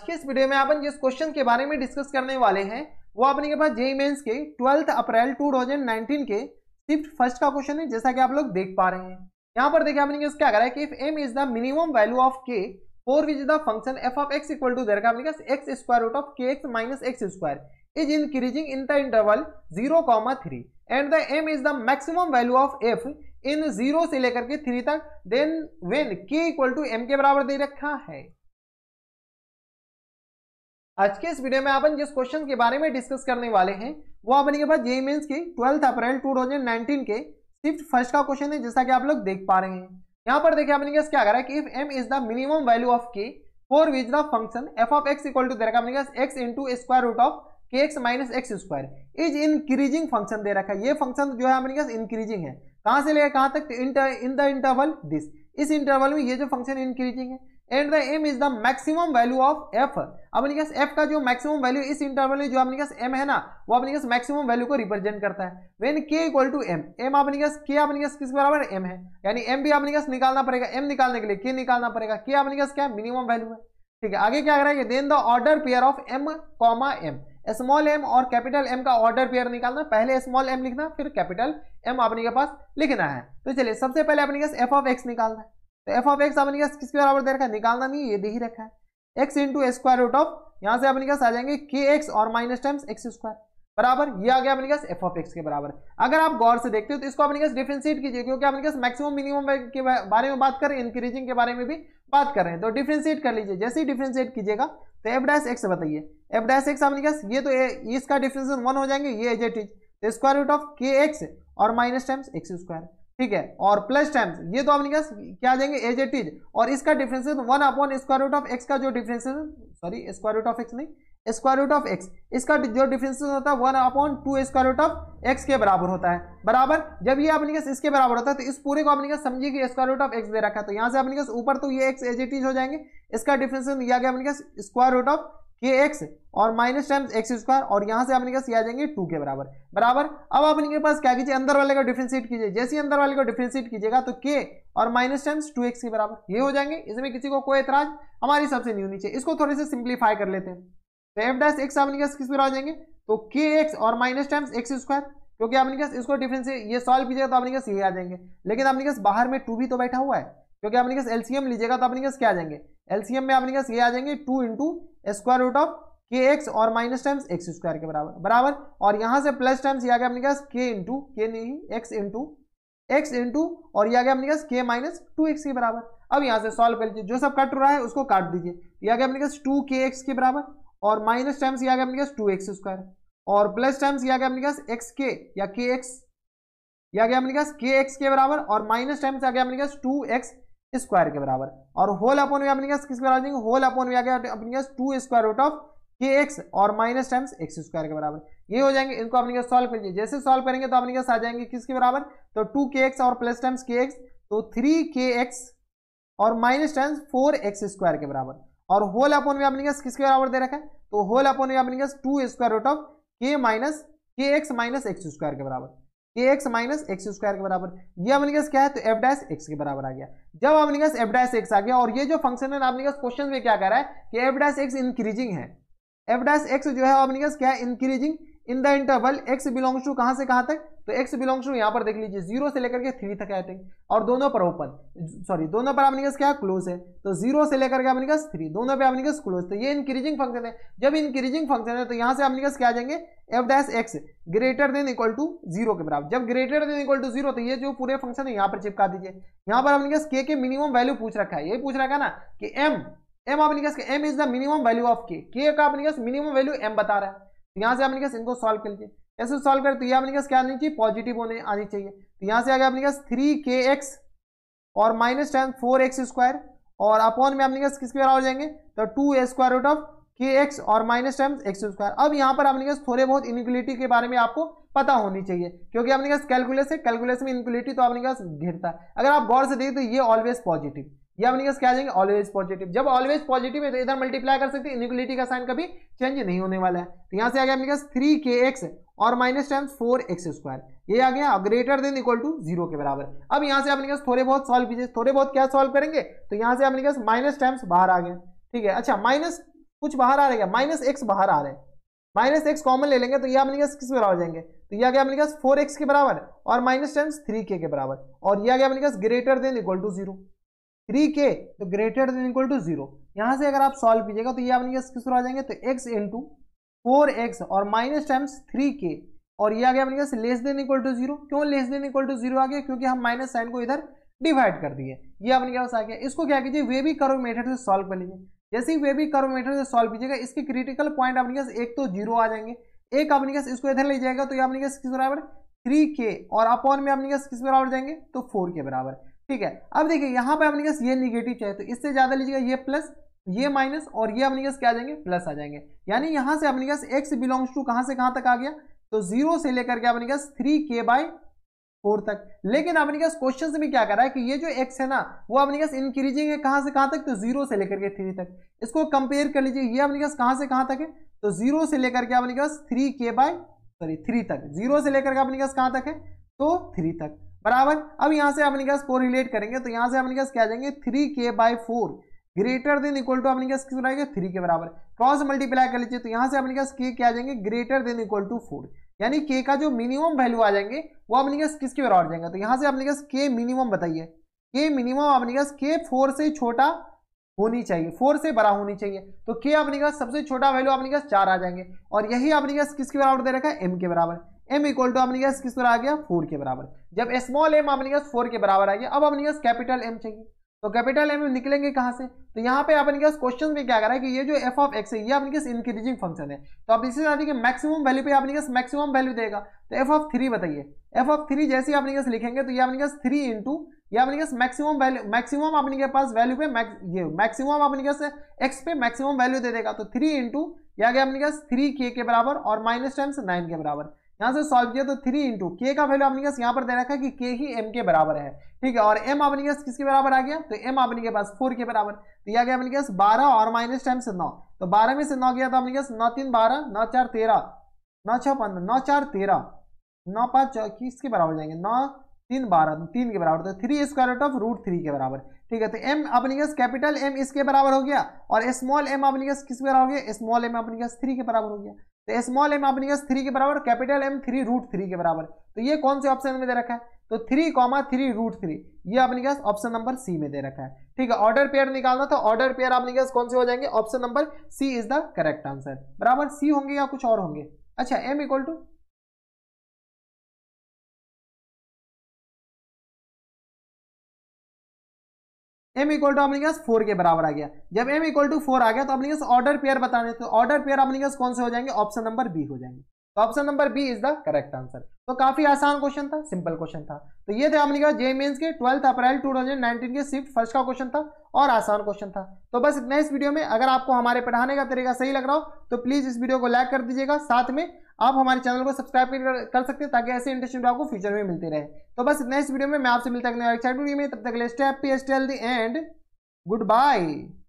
आज के इस वीडियो में अपन जिस क्वेश्चन के बारे में डिस्कस करने वाले हैं वो अपने के पास जेई मेन्स के ट्वेल्थ अप्रैल 2019 के शिफ्ट फर्स्ट का क्वेश्चन है जैसा कि आप लोग देख पा रहे हैं यहाँ पर देखिए अपने क्या करा है कि if M is the minimum value of K for which the function F of X equal to देखा का अपने X square root of K X minus X square is increasing in the interval zero comma three and the M is the maximum value of F in zero से लेकर K three तक then when K equal to M के बराबर दे रखा है आज के इस वीडियो में अपन जिस क्वेश्चन के बारे में डिस्कस करने वाले हैं वो अपने के पास जेई मेन्स की ट्वेल्थ अप्रैल 2019 के सिर्फ फर्स्ट का क्वेश्चन है जैसा कि आप लोग देख पा रहे हैं यहाँ पर देखिए अपने क्या कर रहा है कि if M is the minimum value of K for which the function F of X equal to दे रखा है X into square root of K X minus X square is increasing function दे रखा है ये फंक्शन जो है अपने इंक्रीजिंग है कहाँ से लेकर कहाँ तक इन द इंटरवल दिस इस इंटरवल में ये जो फंक्शन इंक्रीजिंग है and the M is the maximum value of F अब अपने पास एफ का जो मैक्सिमम वैल्यू इस इंटरवल में जो अपने पास एम है ना वो अपने पास मैक्सिमम वैल्यू को रिप्रेजेंट करता है when K equal to M M अपने पास के अपने पास किस बराबर एम है यानी एम भी अपने पास निकालना पड़ेगा एम निकालने के लिए के निकालना पड़ेगा के अपने पास क्या है मिनिमम वैल्यू है ठीक है आगे क्या कर रहा है then the order pair of M comma M small M और कैपिटल एम का ऑर्डर पेयर निकालना पहले स्मॉल एम लिखना फिर कैपिटल एम अपने के पास लिखना है तो चलिए सबसे पहले अपने पास एफ ऑफ एक्स निकालना है तो एफ ऑफ एक्स आपने क्या किसके बराबर दे रखा है निकालना नहीं ये दे ही रखा है X into square root of यहाँ से अपने आ जाएंगे के एक्स और माइनस टाइम्स एक्स स्क्वायर बराबर ये आ गया अपने पास एफ ऑफ एक्स के बराबर अगर आप गौर से देखते हो तो इसको अपने पास डिफ्रेंशिएट कीजिए क्योंकि अपने पास मैक्सिमम मिनिमम के बारे में बात कर रहे हैं इंक्रीजिंग के बारे में भी बात कर रहे हैं तो डिफ्रेंशिएट कर लीजिए जैसे ही डिफ्रेंशिएट कीजिएगा तो एफ डैश एक्स बताइए एफ डैश एक्स अपने पास ये तो इसका डिफ्रेंसिएशन वन हो जाएंगे ये as at is square root of K X और माइनस टाइम्स एक्स स्क्वायर ठीक है और प्लस टाइम्स ये तो आपने क्या क्या जाएंगे एज एट इज और इसका differences one upon square root of X का जो differences sorry square root of X नहीं स्क्वायर रूट ऑफ एक्स इसका जो डिफरेंसेस होता है one upon two square root of X के बराबर होता है बराबर जब ये आपने कहा इसके बराबर होता है तो इस पूरे को आपने कहा समझिए कि स्क्वायर रूट ऑफ एक्स दे रखा है तो यहाँ से आपने कहा ऊपर तो ये एक्स एज इट इज हो जाएंगे इसका डिफरेंस दिया गया आपने कहा स्क्वायर रूट ऑफ ये एक्स और माइनस टाइम्स एक्स स्क्वायर और यहां से आपने आ जाएंगे टू के बराबर बराबर अब आप इनके पास क्या कीजिए अंदर वाले का डिफ्रेंशिएट कीजिए जैसे अंदर वाले को डिफ्रेंशिएट कीजिएगा तो के और माइनस टाइम्स टू एक्स के बराबर ये हो जाएंगे इसमें किसी को कोई एतराज हमारी सबसे नहीं होनी चाहिए इसको थोड़े से सिंप्लीफाई कर लेते हैं तो एफ डैस एक्स आपने किस पर आ जाएंगे तो के एक्स और माइनस टाइम्स एक्स स्क्वायर क्योंकि आपने कहा इसको डिफरेंस ये सॉल्व कीजिएगा तो आपने कहा ये आ जाएंगे लेकिन आपने कहा बाहर में टू भी तो बैठा हुआ है क्योंकि आपने कहा एलसीएम लीजिएगा तो आपने कहा क्या आ जाएंगे एलसीएम में आपने ये आ जाएंगे two into square root of K X और माइनस टाइम्स एक्स स्क्वायर के बराबर बराबर और यहां से प्लस टाइम्स ये आ गया अपने पास के इंटू के नहीं एक्स इंटू एक्स इंटू और ये आ गया अपने पास के माइनस टू एक्स के बराबर अब यहाँ से सॉल्व कर लीजिए जो सब कट रहा है उसको काट दीजिए यह आ गया अपने पास टू के एक्स के बराबर और माइनस टाइम्स ये आ गया अपने पास टू एक्स स्क्वायर और प्लस टाइम्स ये आ गया अपने पास एक्स के या के एक्स ये आ गया अपने पास के एक्स के बराबर और माइनस टाइम्स आ गया अपने पास टू एक्स स्क्वायर के बराबर और होल अपॉन में अपने किसके बराबर देंगे होल अपॉन में आ गया अपने two square root of K X और माइनस टाइम्स एक्स स्क्वायर के बराबर ये हो जाएंगे इनको अपने सॉल्व कर लीजिए जैसे सॉल्व करेंगे तो अपने आ जाएंगे किसके बराबर तो टू के एक्स और प्लस टाइम्स के एक्स तो थ्री के एक्स और minus times four X square के बराबर और होल अपॉन में अपने किसके बराबर दे रखा है तो होल अपॉन में अपने two square root of K minus K X minus X square के बराबर एक्स माइनस एक्स स्क्वायर के बराबर ये आपने गैस क्या है तो एफ डैस एक्स के बराबर आ गया जब आपने गैस एफ डैस एक्स आ गया और ये जो फंक्शन है आपने गैस क्वेश्चन में क्या कह रहा है कि एफ डैस एक्स इंक्रीजिंग है एफ डैस एक्स जो है आपने गैस क्या है increasing in the interval X belongs to कहां से कहां तक तो एक्स बिलोंग्स टू यहाँ पर देख लीजिए जीरो से लेकर के थ्री तक है थिंक और दोनों पर ओपन सॉरी दोनों पर आपने क्या क्लोज है तो जीरो से लेकर के आपने कहा थ्री दोनों पे आपने कहा क्लोज तो ये इंक्रीजिंग फंक्शन है जब इंक्रीजिंग फंक्शन है तो यहाँ से आपने कहा क्या आ जाएंगे F dash X greater than equal to zero के बराबर जब greater than equal to zero तो ये जो पूरे फंक्शन है यहाँ पर चिपका दीजिए यहाँ पर आपने कहा के के मिनिमम वैल्यू पूछ रखा है ये पूछ रखा है ना कि एम एम आपने कहा M is the minimum value of K K का आपने कहा मिनिमम वैल्यू एम बता रहा है तो यहाँ से आपने कहा इनको सॉल्व कर लीजिए ऐसे सॉल्व करें तो ये अपने क्या आनी चाहिए पॉजिटिव होने आनी चाहिए तो यहाँ से आगे अपने क्या थ्री के एक्स और minus ten four X square और अपॉन में अपने किसके बराबर हो जाएंगे तो two A square root of K X और माइनस टेन एक्स स्क्वायर अब यहाँ पर अपने थोड़े बहुत इनक्वलिटी के बारे में आपको पता होनी चाहिए क्योंकि अपने कैलकुलेस है कैलकुलेस में इनक्वलिटी तो अपने पास घिरता है अगर आप गौर से देखें तो ये ऑलवेज पॉजिटिव ये अपने क्या जाएंगे ऑलवेज पॉजिटिव जब ऑलवेज पॉजिटिव है तो इधर मल्टीप्लाई कर सकते हैं इनिक्वलिटी का साइन कभी चेंज नहीं होने वाला है तो यहाँ से आ गया अपने पास थ्री के एक्स और minus times four X square ये आ गया greater than equal to zero के बराबर अब यहाँ से अपने पास थोड़े बहुत सॉल्व कीजिए थोड़े बहुत क्या सॉल्व करेंगे तो यहाँ से अपने पास माइनस टाइम्स बाहर आ गए ठीक है अच्छा माइनस कुछ बाहर आ रहेगा माइनस एक्स बाहर आ रहे हैं माइनस एक्स कॉमन ले लेंगे तो ये आपने पास किस बराबर जाएंगे तो यह आ गया अपने पास फोर एक्स के बराबर और माइनस टाइम्स थ्री के बराबर और यह आ गया अपने पास greater than equal to zero three K तो greater than equal to zero यहां से अगर आप सॉल्व कीजिएगा तो ये आप किस आ जाएंगे तो एक्स इंटू फोर एक्स और माइनस टाइम्स थ्री के और ये आ गया अपने less than equal to zero क्यों less than equal to zero आ गया क्योंकि हम माइनस साइन को इधर डिवाइड कर दिए ये अपने क्या आ गया इसको क्या कीजिए वे भी करो मेथड से सॉल्व कर लीजिए जैसे ही वे भी करो मेथड से सॉल्व कीजिएगा इसके क्रिटिकल पॉइंट अपने पास एक तो जीरो आ जाएंगे एक अपने पास इसको इधर ले जाएगा तो ये अपने पास किस बराबर थ्री के और अपॉन में अपने पास किस बराबर जाएंगे तो फोर के बराबर ठीक है अब देखिए यहां पर अपने ये निगेटिव चाहिए तो इससे ज्यादा लीजिएगा ये प्लस ये माइनस और ये अपने क्या आ जाएंगे प्लस आ जाएंगे यानी यहां से अपने एक्स बिलोंग्स टू कहां से कहां तक आ गया तो जीरो से लेकर के अपने थ्री के बाय फोर तक लेकिन अपने के क्वेश्चन में क्या कर रहा है कि ये जो एक्स है ना वो अपने के इंक्रीजिंग है कहां से कहां तक तो जीरो से लेकर के थ्री तक इसको कंपेयर कर लीजिए ये अपने के कहाँ से कहां तक है तो जीरो से लेकर के अपने के three K by sorry three तक जीरो से लेकर के अपने के कहाँ तक है तो थ्री तक बराबर अब यहाँ से अपने गैस को रिलेट करेंगे तो यहाँ से अपने गैस क्या जाएंगे three K by four greater than equal to अपने गैस किस बनाएगा थ्री के बराबर क्रॉस मल्टीप्लाई कर लीजिए तो यहाँ से अपने गैस के क्या जाएंगे greater than equal to four यानी के का जो मिनिमम वैल्यू आ जाएंगे वो अपने गैस किसके बराबर जाएंगे तो यहाँ से अपने गैस के मिनिमम बताइए के मिनिमम अपने गैस के फोर से छोटा होनी चाहिए फोर से बड़ा होनी चाहिए तो के अपने गैस सबसे छोटा वैल्यू अपने गैस चार आ जाएंगे और यही अपने गैस किसके बराबर दे रखा है एम के बराबर एम इक्वल टू आपने किस तरह आ गया फोर के बराबर जब स्मॉल एम आपने फोर के बराबर आ गया अब आपने कैपिटल एम चाहिए तो कैपिटल एम निकलेंगे कहाँ से तो यहाँ पे आपने गैस क्वेश्चन में क्या रहा है कि ये जो एफ ऑफ एक्स है ये अपने इंक्रीजिंग फंक्शन है तो आप इसी तरह के मैक्सिमम वैल्यू पे आपने गैस मैक्सिमम वैल्यू देगा तो एफ ऑफ थ्री बताइए एफ ऑफ थ्री जैसे आपने गैस लिखेंगे तो ये आपने थ्री इंटू ये आपने गैस मैक्सिमम वैल्यू मैक्सिमम आपने के पास वैल्यू पे ये मैक्सिमम अपने गैस एक्स पे मैक्सिमम वैल्यू दे देगा तो थ्री इंटू या गया थ्री के बराबर और माइनस टाइम्स नाइन के बराबर यहां से सॉल्व किया तो थ्री इंटू के का वैल्यू आपने यहाँ पर दे रखा है कि के ही एम के बराबर है ठीक है और एम आपने किसके बराबर आ गया तो एम आपने के पास फोर के बराबर दिया तो गया आपने बारह और माइनस टाइम से नौ तो बारह में से नौ गया तो आपने नौ तीन बारह नौ चार तेरह नौ छः पंद्रह नौ चार तेरह नौ पाँच किसके बराबर जाएंगे नौ तीन बारह तो तीन के बराबर तो three square root of root three के बराबर ठीक है तो एम अपने गैस कैपिटल एम इसके बराबर हो गया और स्मॉल एम अपने गैस किसके बराबर हो गया स्मॉल एम अपने गैस थ्री के बराबर हो गया तो स्मॉल एम अपनियस थ्री के बराबर capital M three root three के बराबर तो ये कौन से ऑप्शन में दे रखा है तो three comma three root three ये आपने क्या ऑप्शन नंबर सी में दे रखा है ठीक है ऑर्डर पेयर निकालना था ऑर्डर पेयर आपने क्या कौन से हो जाएंगे option number C is the correct answer बराबर सी होंगे या कुछ और होंगे अच्छा M equal to M equal to अपने पास फोर के बराबर आ गया जब एम इक्वल टू फोर आ गया तो अपने पास ऑर्डर पेयर बताने तो ऑर्डर पेयर अपने पास कौन से हो जाएंगे ऑप्शन नंबर बी हो जाएंगे तो option number B is the correct answer तो काफी आसान क्वेश्चन था सिंपल क्वेश्चन था तो ये थे हम लिखा जे मेन्स के ट्वेल्थ अप्रैल 2019 के शिफ्ट फर्स्ट का क्वेश्चन था और आसान क्वेश्चन था तो बस इतना इस वीडियो में अगर आपको हमारे पढ़ाने का तरीका सही लग रहा हो तो प्लीज इस वीडियो को लाइक कर दीजिएगा साथ में आप हमारे चैनल को सब्सक्राइब कर, सकते हैं ताकि ऐसे इंटरेस्टिंग आपको फ्यूचर में मिलते रहे तो बस इतना इस वीडियो में मैं आपसे मिलता है में तब तक लेस्ट एंड गुड बाय